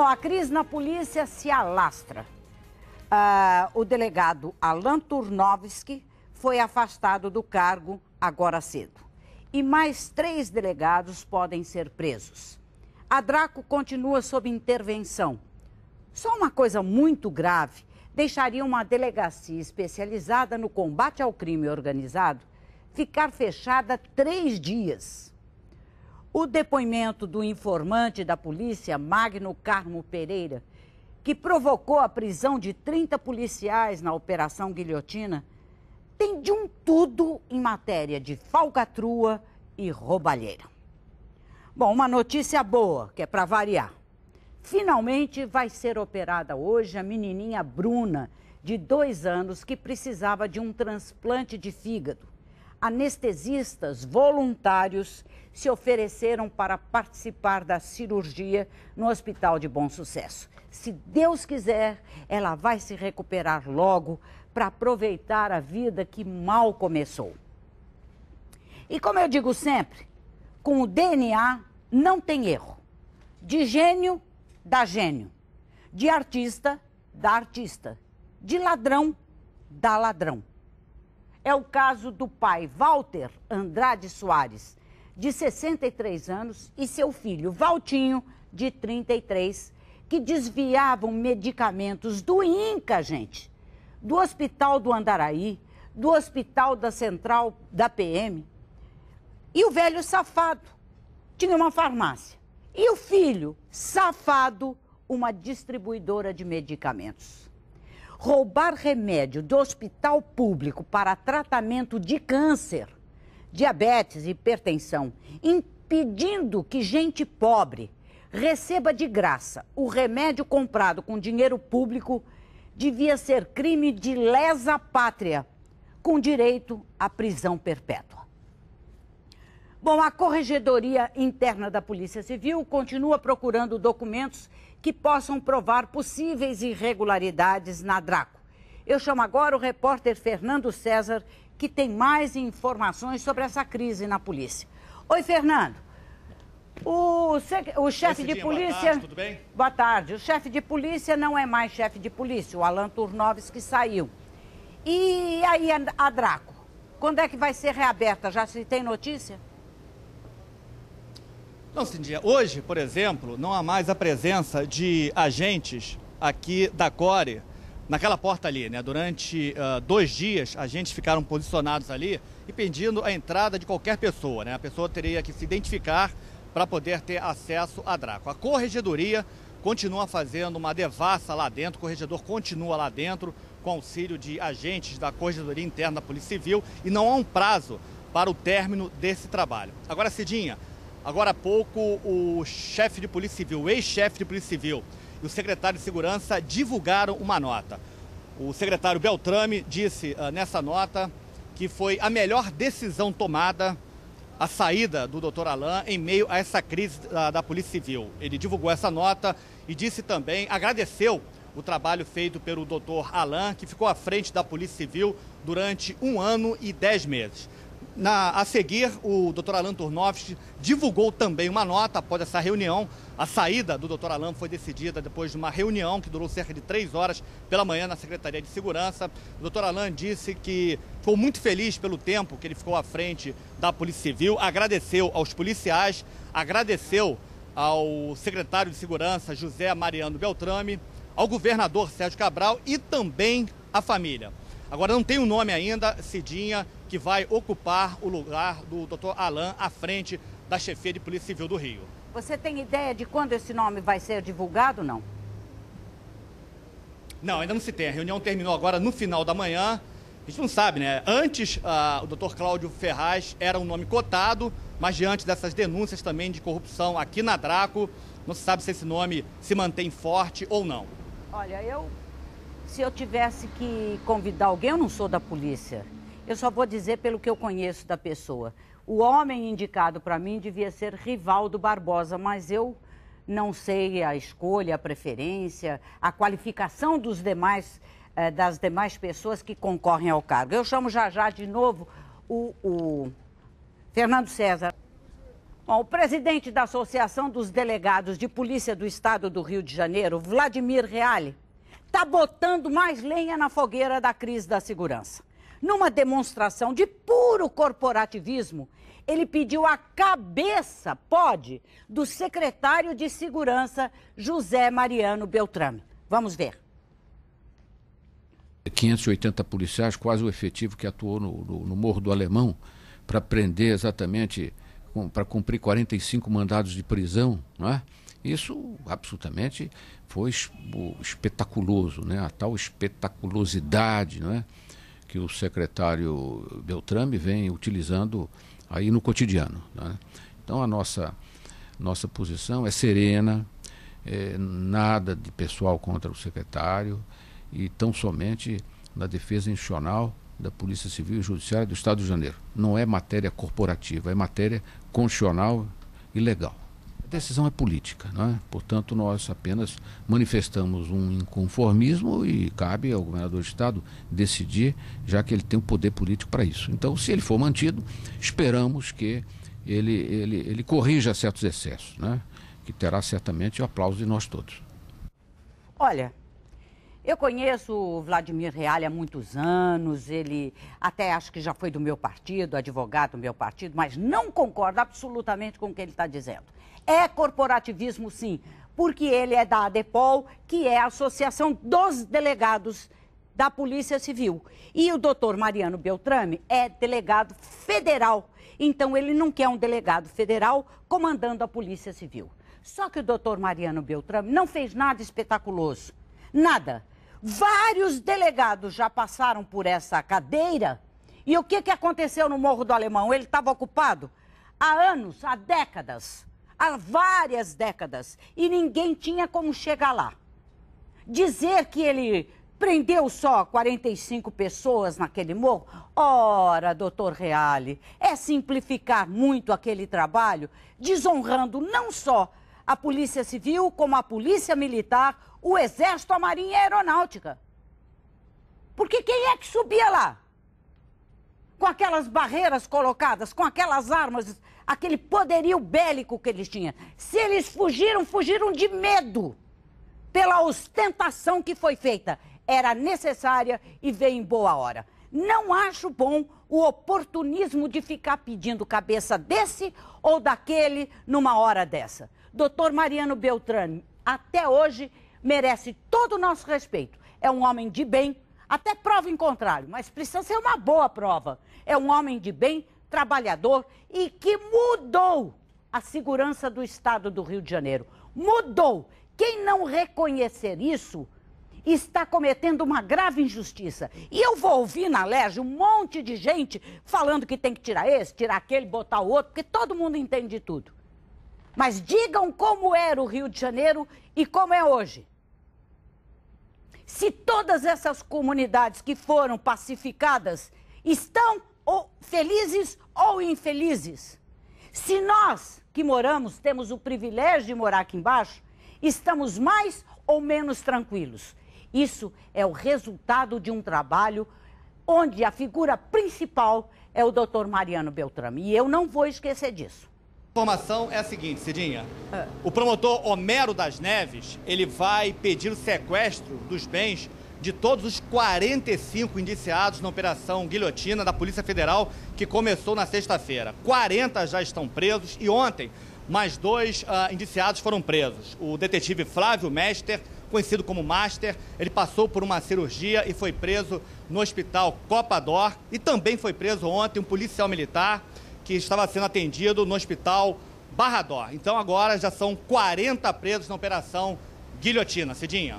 Bom, a crise na polícia se alastra. Ah, o delegado Alan Turnovski foi afastado do cargo agora cedo. E mais três delegados podem ser presos. A Draco continua sob intervenção. Só uma coisa muito grave deixaria uma delegacia especializada no combate ao crime organizado ficar fechada três dias. O depoimento do informante da polícia, Magno Carmo Pereira, que provocou a prisão de 30 policiais na Operação Guilhotina, tem de um tudo em matéria de falcatrua e roubalheira. Bom, uma notícia boa, que é para variar. Finalmente vai ser operada hoje a menininha Bruna, de dois anos, que precisava de um transplante de fígado. Anestesistas voluntários se ofereceram para participar da cirurgia no Hospital de Bom Sucesso. Se Deus quiser, ela vai se recuperar logo para aproveitar a vida que mal começou. E como eu digo sempre, com o DNA não tem erro. De gênio, dá gênio. De artista, dá artista. De ladrão, dá ladrão. É o caso do pai Walter Andrade Soares, de 63 anos, e seu filho Valtinho, de 33, que desviavam medicamentos do INCA, gente, do Hospital do Andaraí, do Hospital da Central da PM. E o velho safado tinha uma farmácia. E o filho safado, uma distribuidora de medicamentos. Roubar remédio do hospital público para tratamento de câncer diabetes e hipertensão, impedindo que gente pobre receba de graça o remédio comprado com dinheiro público, devia ser crime de lesa pátria, com direito à prisão perpétua. Bom, a Corregedoria Interna da Polícia Civil continua procurando documentos que possam provar possíveis irregularidades na Draco. Eu chamo agora o repórter Fernando César, que tem mais informações sobre essa crise na polícia. Oi, Fernando. O, o chefe de polícia. Boa tarde, tudo bem? Boa tarde. O chefe de polícia não é mais chefe de polícia, o Alan Turnoves que saiu. E aí, a Draco? Quando é que vai ser reaberta? Já se tem notícia? Não, Cindinha. Hoje, por exemplo, não há mais a presença de agentes aqui da Core naquela porta ali, né? Durante uh, dois dias, agentes ficaram posicionados ali e pedindo a entrada de qualquer pessoa, né? A pessoa teria que se identificar para poder ter acesso à Draco. A corregedoria continua fazendo uma devassa lá dentro, o corregedor continua lá dentro com auxílio de agentes da Corregedoria Interna da Polícia Civil e não há um prazo para o término desse trabalho. Agora, Cidinha, agora há pouco o chefe de Polícia Civil, o ex-chefe de Polícia Civil, e o secretário de Segurança divulgaram uma nota. O secretário Beltrame disse uh, nessa nota que foi a melhor decisão tomada a saída do doutor Alain em meio a essa crise da, da, Polícia Civil. Ele divulgou essa nota e disse também, agradeceu o trabalho feito pelo doutor Alain, que ficou à frente da Polícia Civil durante um ano e dez meses. Na, a seguir, o Dr. Alan Turnovski divulgou também uma nota após essa reunião. A saída do Dr. Alan foi decidida depois de uma reunião que durou cerca de três horas pela manhã na Secretaria de Segurança. O Dr. Alan disse que ficou muito feliz pelo tempo que ele ficou à frente da Polícia Civil, agradeceu aos policiais, agradeceu ao secretário de Segurança, José Mariano Beltrame, ao governador Sérgio Cabral e também à família. Agora, não tem o um nome ainda, Cidinha que vai ocupar o lugar do doutor Alain à frente da chefia de Polícia Civil do Rio. Você tem ideia de quando esse nome vai ser divulgado, não? Não, ainda não se tem. A reunião terminou agora no final da manhã. A gente não sabe, né? Antes, uh, o doutor Cláudio Ferraz era um nome cotado, mas diante dessas denúncias também de corrupção aqui na Draco, não se sabe se esse nome se mantém forte ou não. Olha, eu. Se eu tivesse que convidar alguém, eu não sou da polícia. Eu só vou dizer pelo que eu conheço da pessoa. O homem indicado para mim devia ser Rivaldo Barbosa, mas eu não sei a escolha, a preferência, a qualificação dos demais, eh, das demais pessoas que concorrem ao cargo. Eu chamo já já de novo o, o Fernando César. Bom, o presidente da Associação dos Delegados de Polícia do Estado do Rio de Janeiro, Vladimir Reale, está botando mais lenha na fogueira da crise da segurança numa demonstração de puro corporativismo, ele pediu a cabeça, pode, do secretário de Segurança, José Mariano Beltrame. Vamos ver. 580 é policiais, quase o efetivo que atuou no, no, no Morro do Alemão, para prender exatamente, para cumprir 45 mandados de prisão, não é? Isso absolutamente foi espetaculoso, né? a tal espetaculosidade, não é? que o secretário Beltrame vem utilizando aí no cotidiano. Né? Então a nossa, nossa posição é serena, é, nada de pessoal contra o secretário e tão somente na defesa institucional da Polícia Civil e Judiciária do Estado de Janeiro. Não é matéria corporativa, é matéria constitucional e legal decisão é política, não é? portanto nós apenas manifestamos um inconformismo e cabe ao governador de estado decidir, já que ele tem o um poder político para isso. Então, se ele for mantido, esperamos que ele, ele, ele corrija certos excessos, né? que terá certamente o aplauso de nós todos. Olha, eu conheço o Vladimir Reale há muitos anos, ele até acho que já foi do meu partido, advogado do meu partido, mas não concordo absolutamente com o que ele está dizendo. É corporativismo, sim, porque ele é da ADEPOL, que é a Associação dos Delegados da Polícia Civil. E o doutor Mariano Beltrame é delegado federal. Então, ele não quer um delegado federal comandando a Polícia Civil. Só que o doutor Mariano Beltrame não fez nada espetaculoso. Nada. Vários delegados já passaram por essa cadeira. E o que, que aconteceu no Morro do Alemão? Ele estava ocupado há anos, há décadas há várias décadas e ninguém tinha como chegar lá. Dizer que ele prendeu só 45 pessoas naquele morro? Ora, doutor Reale, é simplificar muito aquele trabalho, desonrando não só a Polícia Civil, como a Polícia Militar, o Exército, a Marinha e a Aeronáutica. Porque quem é que subia lá? Com aquelas barreiras colocadas, com aquelas armas aquele poderio bélico que eles tinham. Se eles fugiram, fugiram de medo pela ostentação que foi feita. Era necessária e veio em boa hora. Não acho bom o oportunismo de ficar pedindo cabeça desse ou daquele numa hora dessa. Doutor Mariano Beltrame, até hoje, merece todo o nosso respeito. É um homem de bem, até prova em contrário, mas precisa ser uma boa prova. É um homem de bem trabalhador e que mudou a segurança do Estado do Rio de Janeiro. Mudou. Quem não reconhecer isso está cometendo uma grave injustiça. E eu vou ouvir na Lege um monte de gente falando que tem que tirar esse, tirar aquele, botar o outro, porque todo mundo entende tudo. Mas digam como era o Rio de Janeiro e como é hoje. Se todas essas comunidades que foram pacificadas estão ou felizes ou infelizes. Se nós que moramos temos o privilégio de morar aqui embaixo, estamos mais ou menos tranquilos. Isso é o resultado de um trabalho onde a figura principal é o doutor Mariano Beltrame. E eu não vou esquecer disso. A informação é a seguinte, Cidinha. O promotor Homero das Neves, ele vai pedir o sequestro dos bens de todos os 45 indiciados na Operação Guilhotina da Polícia Federal, que começou na sexta-feira. 40 já estão presos e ontem mais dois uh, indiciados foram presos. O detetive Flávio Mester, conhecido como Master, ele passou por uma cirurgia e foi preso no hospital Copador. E também foi preso ontem um policial militar que estava sendo atendido no hospital Barrador. Então agora já são 40 presos na Operação Guilhotina. Cidinha.